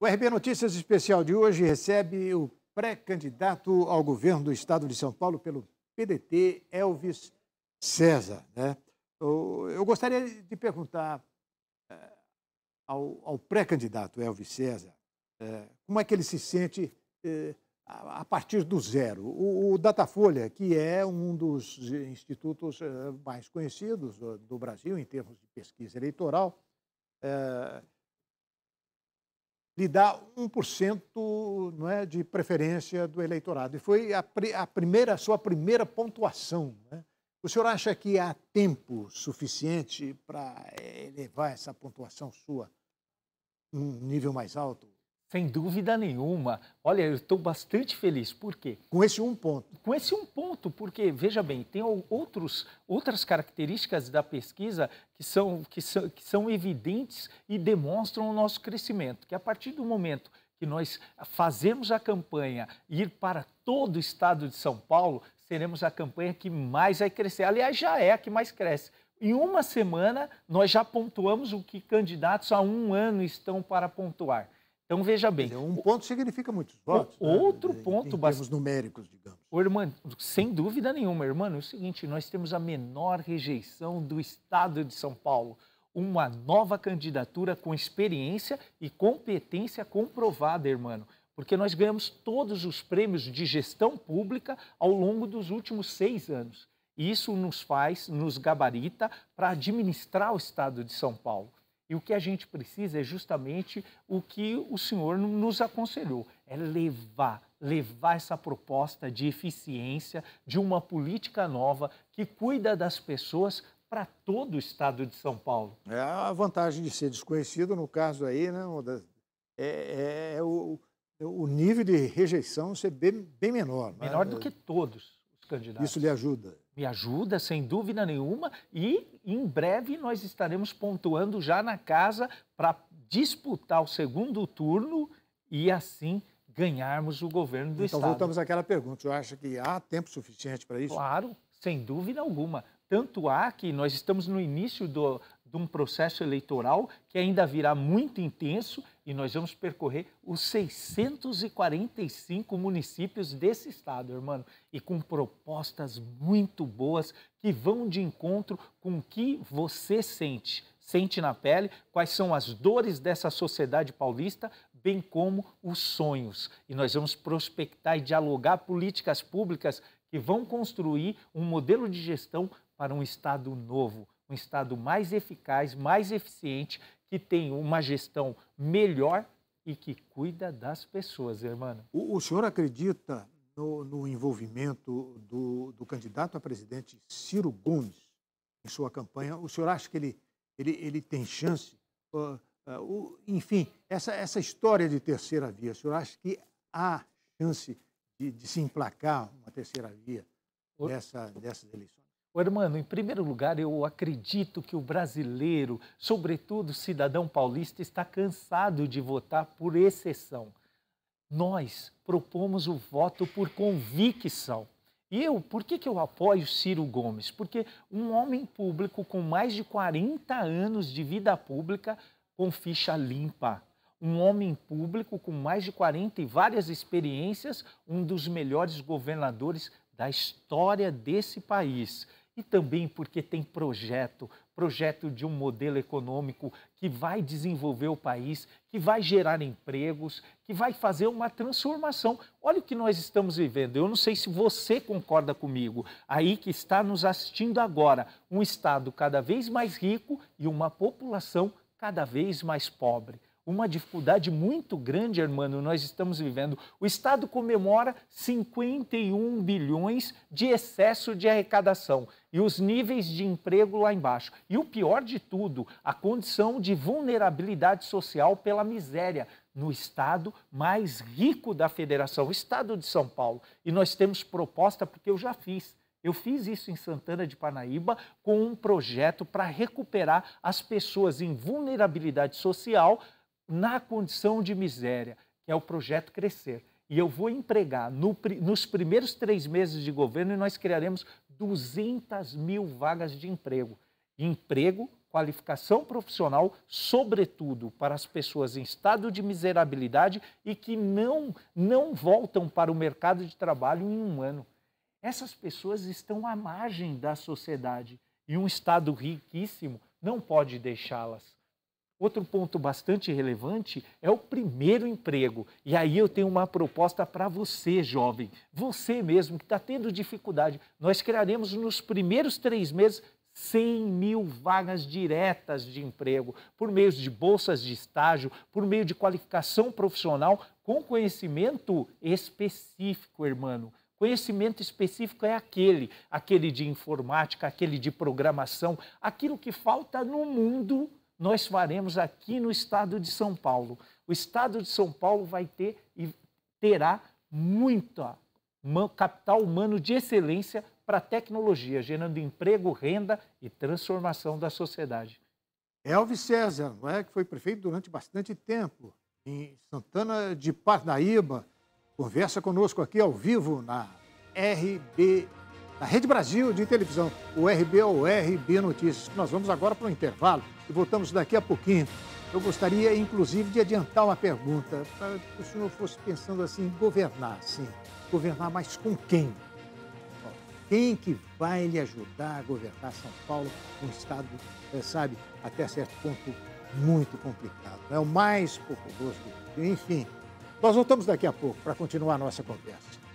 O RB Notícias Especial de hoje recebe o pré-candidato ao governo do estado de São Paulo pelo PDT, Elvis César. Né? Eu gostaria de perguntar eh, ao, ao pré-candidato Elvis César eh, como é que ele se sente eh, a partir do zero. O, o Datafolha, que é um dos institutos mais conhecidos do Brasil em termos de pesquisa eleitoral, lhe dá 1% não é, de preferência do eleitorado. E foi a, a primeira, a sua primeira pontuação. Né? O senhor acha que há tempo suficiente para elevar essa pontuação sua um nível mais alto? Sem dúvida nenhuma. Olha, eu estou bastante feliz. Por quê? Com esse um ponto. Com esse um ponto, porque, veja bem, tem outros, outras características da pesquisa que são, que, são, que são evidentes e demonstram o nosso crescimento. Que a partir do momento que nós fazemos a campanha ir para todo o estado de São Paulo, seremos a campanha que mais vai crescer. Aliás, já é a que mais cresce. Em uma semana, nós já pontuamos o que candidatos há um ano estão para pontuar. Então, veja bem. Um ponto significa muitos votos. Né? Outro né? ponto em bastante. numéricos, digamos. O irmão, sem dúvida nenhuma, irmão, é o seguinte: nós temos a menor rejeição do Estado de São Paulo. Uma nova candidatura com experiência e competência comprovada, irmão. Porque nós ganhamos todos os prêmios de gestão pública ao longo dos últimos seis anos. isso nos faz, nos gabarita para administrar o Estado de São Paulo. E o que a gente precisa é justamente o que o senhor nos aconselhou: é levar, levar essa proposta de eficiência, de uma política nova que cuida das pessoas para todo o estado de São Paulo. É a vantagem de ser desconhecido, no caso aí, né, é, é, é o, o nível de rejeição ser bem, bem menor. Né? Menor do que todos candidato. Isso lhe ajuda? Me ajuda, sem dúvida nenhuma, e em breve nós estaremos pontuando já na casa para disputar o segundo turno e assim ganharmos o governo do então, Estado. Então voltamos àquela pergunta, eu acho que há tempo suficiente para isso? Claro, sem dúvida alguma. Tanto há que nós estamos no início do, de um processo eleitoral que ainda virá muito intenso e nós vamos percorrer os 645 municípios desse estado, irmão, e com propostas muito boas que vão de encontro com o que você sente, sente na pele, quais são as dores dessa sociedade paulista, bem como os sonhos. E nós vamos prospectar e dialogar políticas públicas que vão construir um modelo de gestão para um estado novo um Estado mais eficaz, mais eficiente, que tem uma gestão melhor e que cuida das pessoas, irmão. O, o senhor acredita no, no envolvimento do, do, candidato a presidente Ciro Gomes em sua campanha? O senhor acha que ele, ele, ele tem chance? Uh, uh, enfim, essa, essa história de terceira via, o senhor acha que há chance de, de se emplacar uma terceira via dessa, dessas eleições? O hermano, em primeiro lugar, eu acredito que o brasileiro, sobretudo o cidadão paulista, está cansado de votar por exceção. Nós propomos o voto por convicção. E eu, por que, que eu apoio Ciro Gomes? Porque um homem público com mais de 40 anos de vida pública com ficha limpa. Um homem público com mais de 40 e várias experiências, um dos melhores governadores da história desse país e também porque tem projeto projeto de um modelo econômico que vai desenvolver o país, que vai gerar empregos, que vai fazer uma transformação. Olha o que nós estamos vivendo. Eu não sei se você concorda comigo, aí que está nos assistindo agora, um Estado cada vez mais rico e uma população cada vez mais pobre uma dificuldade muito grande, irmão. nós estamos vivendo. O Estado comemora 51 bilhões de excesso de arrecadação e os níveis de emprego lá embaixo. E o pior de tudo, a condição de vulnerabilidade social pela miséria no estado mais rico da federação, o estado de São Paulo. E nós temos proposta porque eu já fiz eu fiz isso em Santana de Panaíba com um projeto para recuperar as pessoas em vulnerabilidade social na condição de miséria, que é o projeto Crescer. E eu vou empregar no, nos primeiros três meses de governo e nós criaremos 200 mil vagas de emprego. Emprego, qualificação profissional, sobretudo para as pessoas em estado de miserabilidade e que não, não voltam para o mercado de trabalho em um ano. Essas pessoas estão à margem da sociedade e um Estado riquíssimo não pode deixá-las. Outro ponto bastante relevante é o primeiro emprego. E aí eu tenho uma proposta para você, jovem, você mesmo que está tendo dificuldade. Nós criaremos nos primeiros três meses 100 mil vagas diretas de emprego, por meio de bolsas de estágio, por meio de qualificação profissional, com conhecimento específico, irmão. Conhecimento específico é aquele, aquele de informática, aquele de programação, aquilo que falta no mundo nós faremos aqui no estado de São Paulo. O estado de São Paulo vai ter e terá muita capital humano de excelência para tecnologia, gerando emprego, renda e transformação da sociedade. Elvis César, não é, que foi prefeito durante bastante tempo em Santana de Parnaíba, conversa conosco aqui ao vivo na RBI na Rede Brasil de televisão, o RBOR é Notícias. Nós vamos agora para o intervalo e voltamos daqui a pouquinho. Eu gostaria, inclusive, de adiantar uma pergunta, para que o senhor fosse pensando assim, governar, sim. Governar, mas com quem? Quem que vai lhe ajudar a governar São Paulo, um estado, é, sabe, até certo ponto muito complicado. É o mais populoso do mundo. Enfim, nós voltamos daqui a pouco para continuar a nossa conversa.